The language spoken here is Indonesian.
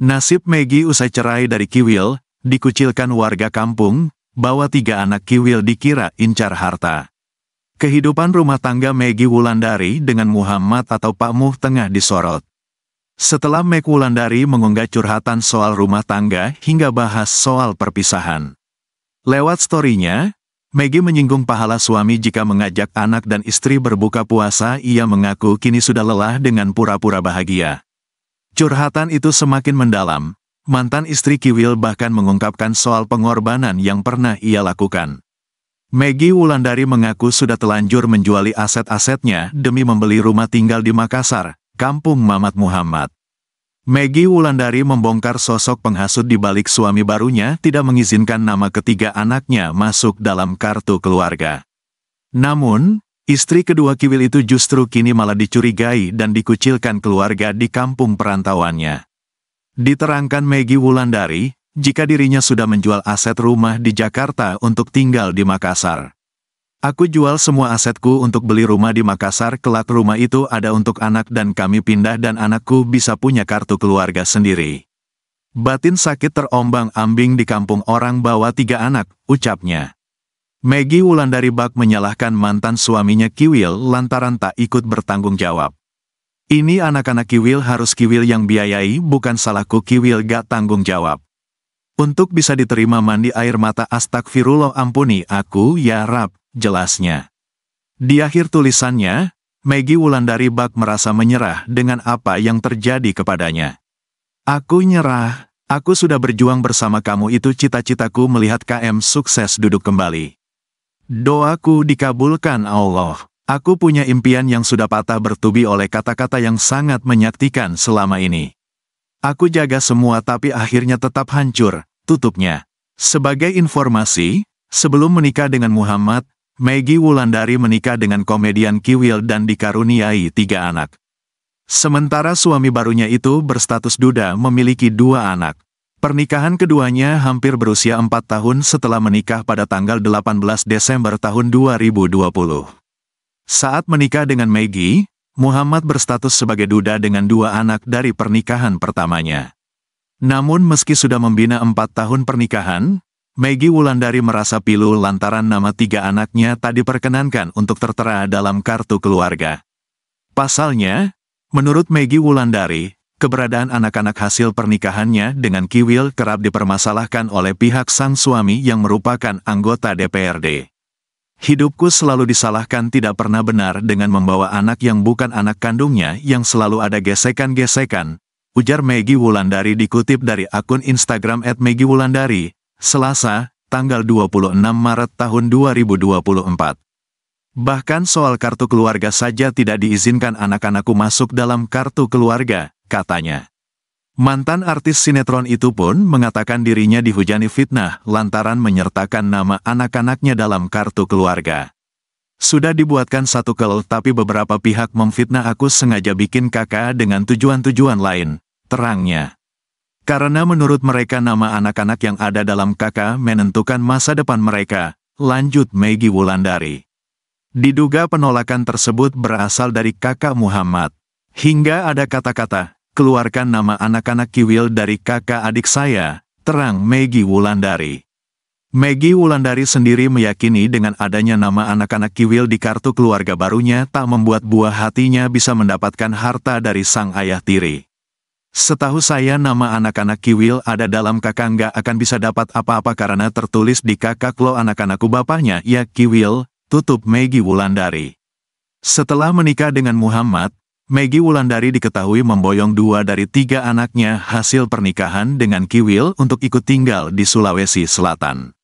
Nasib Maggie usai cerai dari Kiwil, dikucilkan warga kampung, bahwa tiga anak Kiwil dikira incar harta. Kehidupan rumah tangga Maggie Wulandari dengan Muhammad atau Pak Muh tengah disorot. Setelah Meg Wulandari mengunggah curhatan soal rumah tangga hingga bahas soal perpisahan. Lewat storynya, Maggie menyinggung pahala suami jika mengajak anak dan istri berbuka puasa ia mengaku kini sudah lelah dengan pura-pura bahagia. Curhatan itu semakin mendalam. Mantan istri Kiwil bahkan mengungkapkan soal pengorbanan yang pernah ia lakukan. Maggie Wulandari mengaku sudah telanjur menjuali aset-asetnya demi membeli rumah tinggal di Makassar, kampung Mamat Muhammad. Maggie Wulandari membongkar sosok penghasut di balik suami barunya tidak mengizinkan nama ketiga anaknya masuk dalam kartu keluarga. Namun, Istri kedua Kiwil itu justru kini malah dicurigai dan dikucilkan keluarga di kampung perantauannya. Diterangkan Megi Wulandari, jika dirinya sudah menjual aset rumah di Jakarta untuk tinggal di Makassar. Aku jual semua asetku untuk beli rumah di Makassar, kelak rumah itu ada untuk anak dan kami pindah dan anakku bisa punya kartu keluarga sendiri. Batin sakit terombang ambing di kampung orang bawa tiga anak, ucapnya. Maggie Wulandari Bak menyalahkan mantan suaminya Kiwil lantaran tak ikut bertanggung jawab. Ini anak-anak Kiwil harus Kiwil yang biayai bukan salahku Kiwil gak tanggung jawab. Untuk bisa diterima mandi air mata astagfirullah ampuni aku ya Rab, jelasnya. Di akhir tulisannya, Maggie Wulandari Bak merasa menyerah dengan apa yang terjadi kepadanya. Aku nyerah, aku sudah berjuang bersama kamu itu cita-citaku melihat KM sukses duduk kembali. Doaku dikabulkan Allah. Aku punya impian yang sudah patah bertubi oleh kata-kata yang sangat menyaktikan selama ini. Aku jaga semua tapi akhirnya tetap hancur, tutupnya. Sebagai informasi, sebelum menikah dengan Muhammad, Maggie Wulandari menikah dengan komedian Kiwil dan dikaruniai tiga anak. Sementara suami barunya itu berstatus duda memiliki dua anak. Pernikahan keduanya hampir berusia 4 tahun setelah menikah pada tanggal 18 Desember tahun 2020. Saat menikah dengan Maggie, Muhammad berstatus sebagai duda dengan dua anak dari pernikahan pertamanya. Namun meski sudah membina empat tahun pernikahan, Maggie Wulandari merasa pilu lantaran nama tiga anaknya tak diperkenankan untuk tertera dalam kartu keluarga. Pasalnya, menurut Maggie Wulandari, keberadaan anak-anak hasil pernikahannya dengan Kiwil kerap dipermasalahkan oleh pihak sang suami yang merupakan anggota DPRD. Hidupku selalu disalahkan tidak pernah benar dengan membawa anak yang bukan anak kandungnya yang selalu ada gesekan-gesekan, ujar Megi Wulandari dikutip dari akun Instagram at Maggie Wulandari, Selasa, tanggal 26 Maret tahun 2024. Bahkan soal kartu keluarga saja tidak diizinkan anak-anakku masuk dalam kartu keluarga, katanya. Mantan artis sinetron itu pun mengatakan dirinya dihujani fitnah lantaran menyertakan nama anak-anaknya dalam kartu keluarga. Sudah dibuatkan satu kel tapi beberapa pihak memfitnah aku sengaja bikin kakak dengan tujuan-tujuan lain, terangnya. Karena menurut mereka nama anak-anak yang ada dalam kakak menentukan masa depan mereka, lanjut Maggie Wulandari. Diduga penolakan tersebut berasal dari kakak Muhammad. Hingga ada kata-kata, keluarkan nama anak-anak Kiwil dari kakak adik saya, terang Maggie Wulandari. Maggie Wulandari sendiri meyakini dengan adanya nama anak-anak Kiwil di kartu keluarga barunya tak membuat buah hatinya bisa mendapatkan harta dari sang ayah tiri. Setahu saya nama anak-anak Kiwil ada dalam kakak nggak akan bisa dapat apa-apa karena tertulis di kakak lo anak-anakku bapaknya ya Kiwil, tutup Maggie Wulandari. Setelah menikah dengan Muhammad, Megi Wulandari diketahui memboyong dua dari tiga anaknya hasil pernikahan dengan Kiwil untuk ikut tinggal di Sulawesi Selatan.